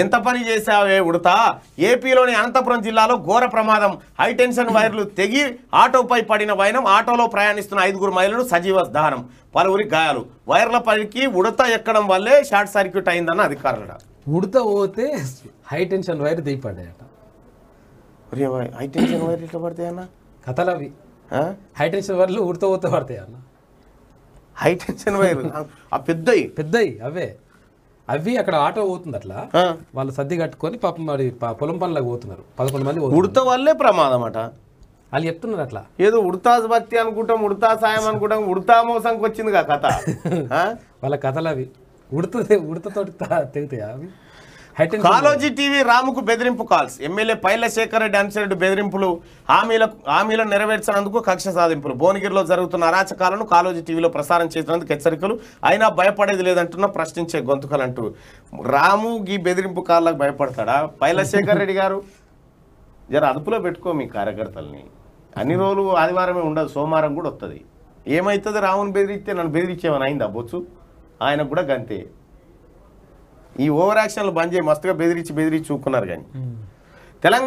ఎంత పని చేశావే ఉడతా ఏపీలోని అనంతపురం జిల్లాలో ఘోర ప్రమాదం హైటెన్షన్ వైర్లు తెగి ఆటోపై పడిన వైనం ఆటోలో ప్రయాణిస్తున్న ఐదుగురు మహిళలు సజీవ దహనం పలువురి గాయాలు వైర్ల పనికి ఉడత ఎక్కడం వల్లే షార్ట్ సర్క్యూట్ అయిందన్న అధికారులు ఉడత పోతే హైటెన్షన్ వైర్ దిగిపడ్డాయట హైటెన్షన్ వైర్ ఇట్లా అన్న కథలు అవి హైటెన్షన్ వైర్లు ఉడత పోతే అన్న హైటెన్షన్ వైర్ పెద్దయి పెద్దయి అవే అవి అక్కడ ఆటో పోతుంది అట్లా వాళ్ళు సర్ది కట్టుకొని పాపం మరి పొలం పనులకు పోతున్నారు పదకొండు మంది ఉడత వల్లే ప్రమాదం అట వాళ్ళు చెప్తున్నారు అట్లా ఏదో ఉడతా భక్తి అనుకుంటాం ఉడతా సాయం అనుకుంటాం ఉడతా మోసంకి వచ్చిందిగా కథ వాళ్ళ కథలు అవి ఉడత ఉడతతో తెగుతాయా అవి కాలోజీ టీవీ రాముకు బెదిరింపు కాల్స్ ఎమ్మెల్యే పైల శేఖర్ రెడ్డి అంశరెడ్డి బెదిరింపులు హామీలకు హామీలను నెరవేర్చినందుకు కక్ష సాధింపులు భువనగిరిలో జరుగుతున్న అరాచకాలను కాలోజీ టీవీలో ప్రసారం చేసినందుకు హెచ్చరికలు అయినా భయపడేది లేదంటున్నా ప్రశ్నించే గొంతుకలు అంటూ రాము ఈ బెదిరింపు కాళ్ళకు భయపడతాడా పైల శేఖర్ రెడ్డి గారు జర అదుపులో పెట్టుకో మీ కార్యకర్తల్ని అన్ని రోజులు ఆదివారమే ఉండదు సోమవారం కూడా వస్తుంది ఏమవుతుంది రాముని బెదిరిస్తే నన్ను బెదిరించేమని అయిందా బొచ్చు ఆయనకు కూడా గంతే ఈ ఓవర్ యాక్షన్లు బంద్ చేయి మస్తుగా బెదిరించి బెదిరించి చూపుకున్నారు కానీ తెలంగాణ